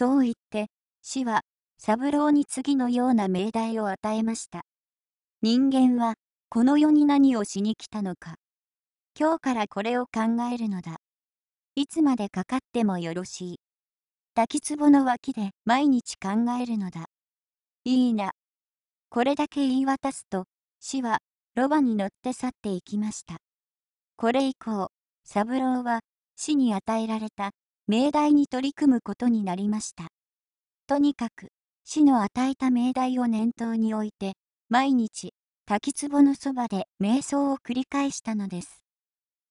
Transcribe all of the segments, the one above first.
そう言って、死は、三郎に次のような命題を与えました。人間は、この世に何をしに来たのか。今日からこれを考えるのだ。いつまでかかってもよろしい。滝壺の脇で毎日考えるのだ。いいな。これだけ言い渡すと、死は、ロバに乗って去っていきました。これ以降、三郎は、死に与えられた命題に取り組むことになりました。とにかく、死の与えた命題を念頭に置いて、毎日、滝壺のそばで瞑想を繰り返したのです。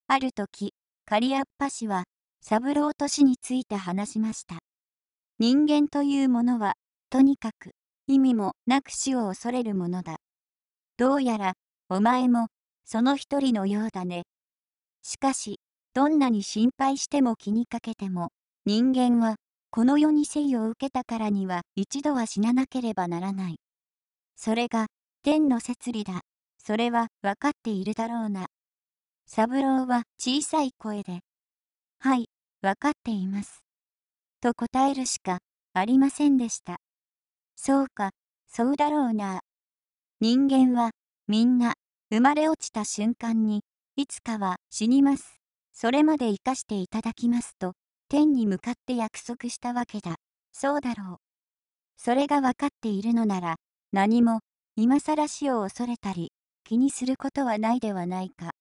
ある時、狩谷っ端は、三郎と死について話しました。人間というものは、とにかく、意味もなく死を恐れるものだ。どうやら、お前も、その一人のようだね。しかし、どんなに心配しても気にかけても、人間は、この世に生を受けたからには一度は死ななければならない。それが、天の摂理だ。それは分かっているだろうな。三郎は小さい声で、はい、分かっています。と答えるしかありませんでした。そうか、そうだろうな。人間は、みんな、生まれ落ちた瞬間に、いつかは死にます。それまで生かしていただきますと、天に向かって約束したわけだ。そうだろう。それが分かっているのなら、何も、今更死を恐れたり、気にすることはないではないか。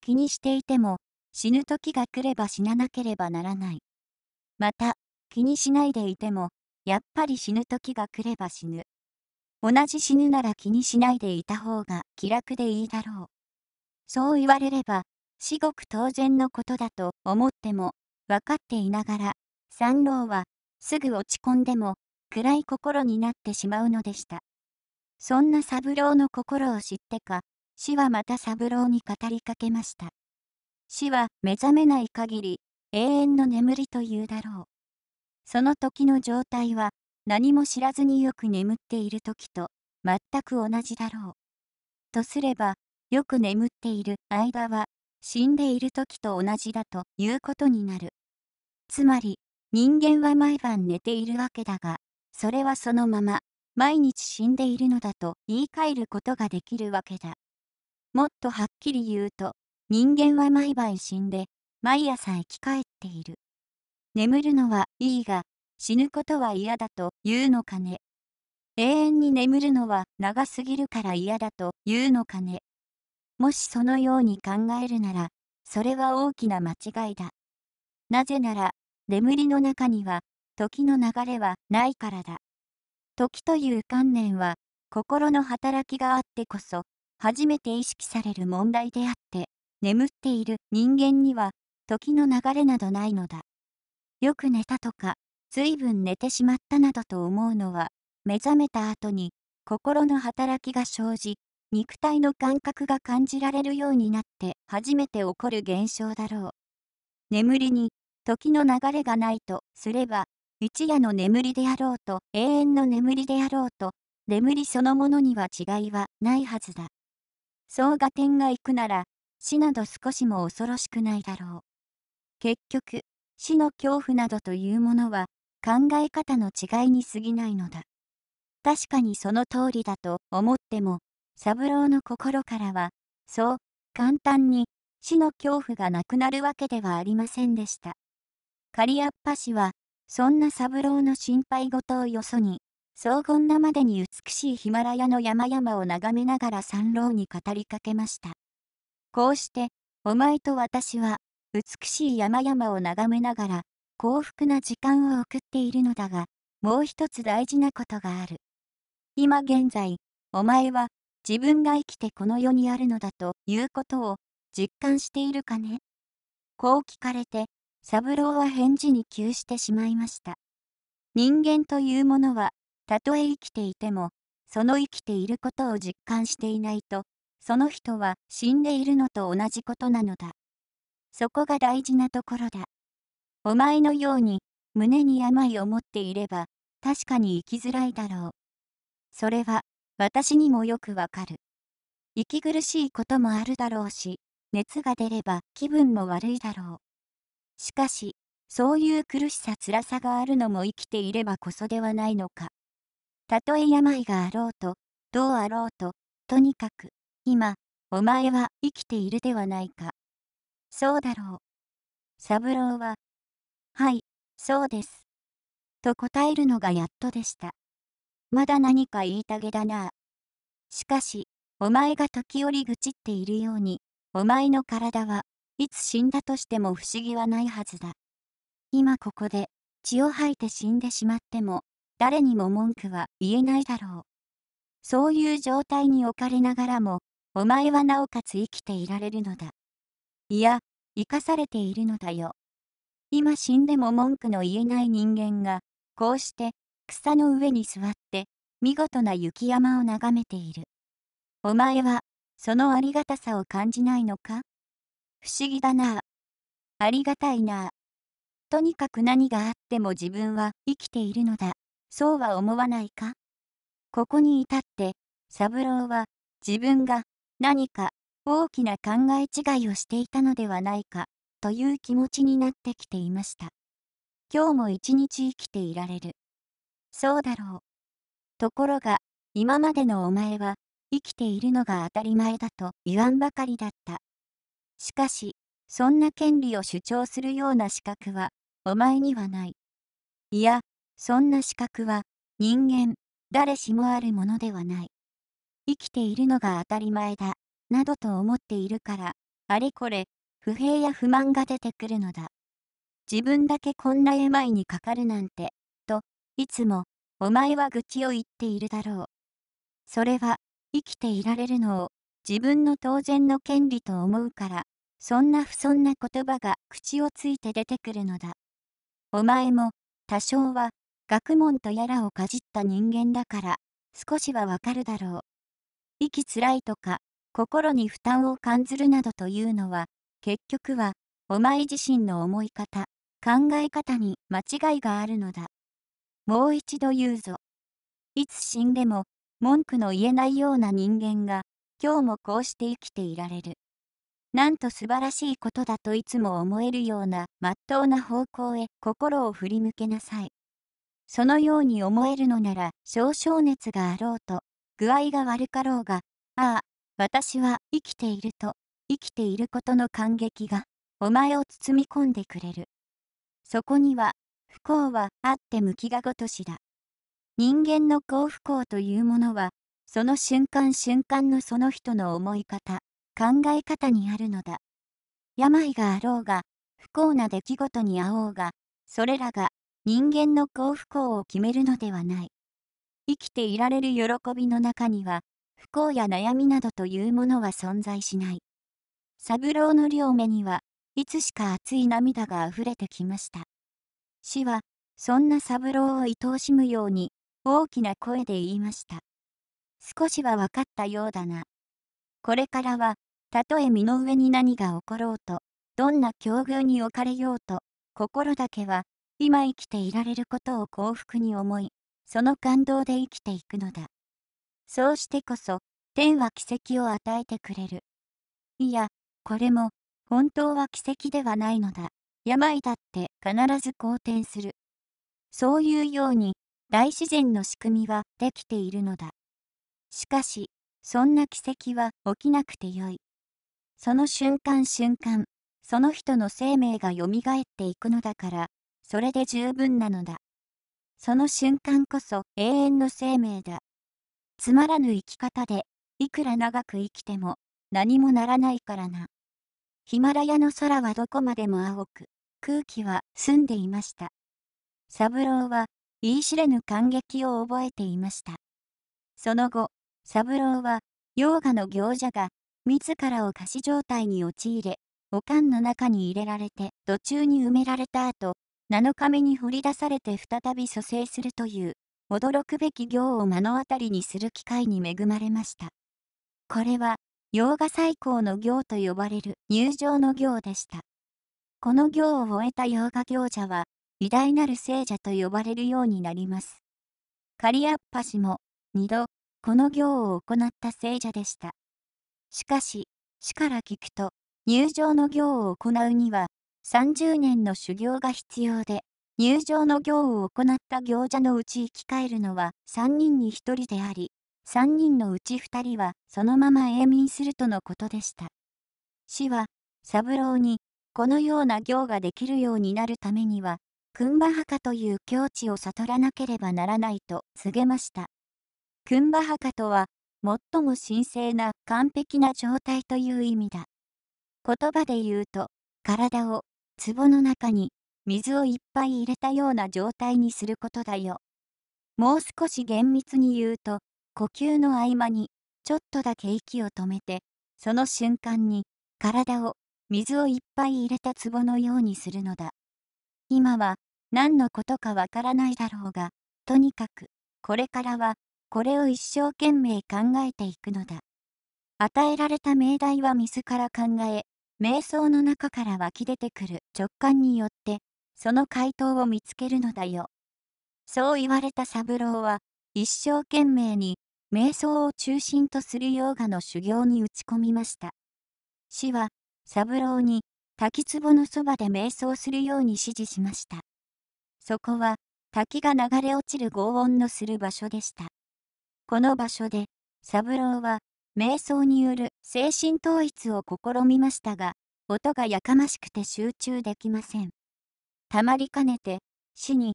気にしていても、死ぬ時が来れば死ななければならない。また、気にしないでいても、やっぱり死ぬ時が来れば死ぬ。同じ死ぬなら気にしないでいた方が気楽でいいだろう。そう言われれば、至極当然のことだと思っても分かっていながら三郎はすぐ落ち込んでも暗い心になってしまうのでしたそんな三郎の心を知ってか死はまた三郎に語りかけました死は目覚めない限り永遠の眠りというだろうその時の状態は何も知らずによく眠っている時と全く同じだろうとすればよく眠っている間は死んでいる時と同じだということになる。つまり、人間は毎晩寝ているわけだが、それはそのまま、毎日死んでいるのだと言い換えることができるわけだ。もっとはっきり言うと、人間は毎晩死んで、毎朝生き返っている。眠るのはいいが、死ぬことは嫌だというのかね。永遠に眠るのは長すぎるから嫌だというのかね。もしそのように考えるなら、それは大きな間違いだ。なぜなら、眠りの中には、時の流れはないからだ。時という観念は、心の働きがあってこそ、初めて意識される問題であって、眠っている人間には、時の流れなどないのだ。よく寝たとか、ずいぶん寝てしまったなどと思うのは、目覚めた後に、心の働きが生じ、肉体の感覚が感じられるようになって初めて起こる現象だろう。眠りに、時の流れがないとすれば、一夜の眠りであろうと永遠の眠りであろうと、眠りそのものには違いはないはずだ。そう合点がいくなら、死など少しも恐ろしくないだろう。結局、死の恐怖などというものは、考え方の違いに過ぎないのだ。確かにその通りだと思っても、三郎の心からは、そう、簡単に死の恐怖がなくなるわけではありませんでした。リアッパ氏は、そんな三郎の心配事をよそに、荘厳なまでに美しいヒマラヤの山々を眺めながら三郎に語りかけました。こうして、お前と私は、美しい山々を眺めながら、幸福な時間を送っているのだが、もう一つ大事なことがある。今現在、お前は、自分が生きてこの世にあるのだということを実感しているかねこう聞かれて、三郎は返事に窮してしまいました。人間というものは、たとえ生きていても、その生きていることを実感していないと、その人は死んでいるのと同じことなのだ。そこが大事なところだ。お前のように、胸に病を持っていれば、確かに生きづらいだろう。それは、私にもよくわかる。息苦しいこともあるだろうし、熱が出れば気分も悪いだろう。しかし、そういう苦しさ辛さがあるのも生きていればこそではないのか。たとえ病があろうと、どうあろうと、とにかく、今、お前は生きているではないか。そうだろう。三郎は、はい、そうです。と答えるのがやっとでした。まだ何か言いたげだなしかし、お前が時折愚痴っているように、お前の体はいつ死んだとしても不思議はないはずだ。今ここで血を吐いて死んでしまっても、誰にも文句は言えないだろう。そういう状態に置かれながらも、お前はなおかつ生きていられるのだ。いや、生かされているのだよ。今死んでも文句の言えない人間が、こうして草の上に座って、見事な雪山を眺めている。お前は、そのありがたさを感じないのか不思議だなあ。ありがたいなあ。とにかく何があっても自分は生きているのだ。そうは思わないかここに至って、三郎は自分が何か大きな考え違いをしていたのではないかという気持ちになってきていました。今日も一日生きていられる。そうだろう。ところが、今までのお前は、生きているのが当たり前だと言わんばかりだった。しかし、そんな権利を主張するような資格は、お前にはない。いや、そんな資格は、人間、誰しもあるものではない。生きているのが当たり前だ、などと思っているから、あれこれ、不平や不満が出てくるのだ。自分だけこんな病にかかるなんて、いつも、お前は愚痴を言っているだろう。それは、生きていられるのを、自分の当然の権利と思うから、そんな不遜な言葉が口をついて出てくるのだ。お前も、多少は、学問とやらをかじった人間だから、少しはわかるだろう。息つらいとか、心に負担を感じるなどというのは、結局は、お前自身の思い方、考え方に間違いがあるのだ。もう一度言うぞ。いつ死んでも、文句の言えないような人間が、今日もこうして生きていられる。なんと素晴らしいことだといつも思えるような、まっとうな方向へ心を振り向けなさい。そのように思えるのなら、少々熱があろうと、具合が悪かろうが、ああ、私は生きていると、生きていることの感激が、お前を包み込んでくれる。そこには、不幸はあって向きがごとしだ。人間の幸不幸というものは、その瞬間瞬間のその人の思い方、考え方にあるのだ。病があろうが、不幸な出来事に会おうが、それらが人間の幸不幸を決めるのではない。生きていられる喜びの中には、不幸や悩みなどというものは存在しない。三郎の両目には、いつしか熱い涙があふれてきました。死は、そんな三郎を愛おしむように、大きな声で言いました。少しは分かったようだな。これからは、たとえ身の上に何が起ころうと、どんな境遇に置かれようと、心だけは、今生きていられることを幸福に思い、その感動で生きていくのだ。そうしてこそ、天は奇跡を与えてくれる。いや、これも、本当は奇跡ではないのだ。病だって必ず好転する。そういうように大自然の仕組みはできているのだ。しかし、そんな奇跡は起きなくてよい。その瞬間瞬間、その人の生命がよみがえっていくのだから、それで十分なのだ。その瞬間こそ永遠の生命だ。つまらぬ生き方で、いくら長く生きても何もならないからな。ヒマラヤの空はどこまでも青く、空気は澄んでいました。三郎は言い知れぬ感激を覚えていました。その後、三郎は洋画の行者が自らを仮死状態に陥れ、おかんの中に入れられて途中に埋められた後、7日目に掘り出されて再び蘇生するという、驚くべき行を目の当たりにする機会に恵まれました。これは、洋画最高の行と呼ばれる入場の行でした。この行を終えた洋画行者は、偉大なる聖者と呼ばれるようになります。カリアッパ氏も、2度、この行を行った聖者でした。しかし、死から聞くと、入場の行を行うには、30年の修行が必要で、入場の行を行った行者のうち生き返るのは3人に1人であり、3人のうち2人はそのまま永眠するとのことでした。死は、三郎に、このような行ができるようになるためには、クンバ墓という境地を悟らなければならないと告げました。クンバ墓とは、最も神聖な完璧な状態という意味だ。言葉で言うと、体を壺の中に水をいっぱい入れたような状態にすることだよ。もう少し厳密に言うと、呼吸の合間にちょっとだけ息を止めて、その瞬間に体を水をいっぱい入れた壺のようにするのだ。今は何のことかわからないだろうが、とにかくこれからはこれを一生懸命考えていくのだ。与えられた命題は自ら考え、瞑想の中から湧き出てくる直感によって、その回答を見つけるのだよ。そう言われた三郎は、一生懸命に瞑想を中心とするヨーガの修行に打ち込みました。死は三郎に滝壺のそばで瞑想するように指示しました。そこは滝が流れ落ちる轟音のする場所でした。この場所で三郎は瞑想による精神統一を試みましたが、音がやかましくて集中できません。たまりかねて死に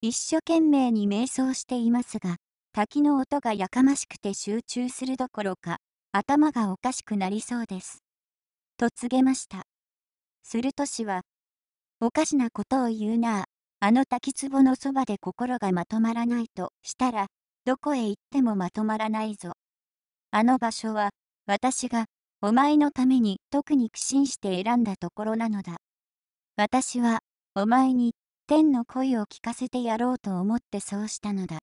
一生懸命に瞑想していますが、滝の音がやかましくて集中するどころか、頭がおかしくなりそうです。と告げました。すると氏は、おかしなことを言うなあ、あの滝壺のそばで心がまとまらないとしたら、どこへ行ってもまとまらないぞ。あの場所は、私が、お前のために特に苦心して選んだところなのだ。私は、お前に、天の声を聞かせてやろうと思ってそうしたのだ。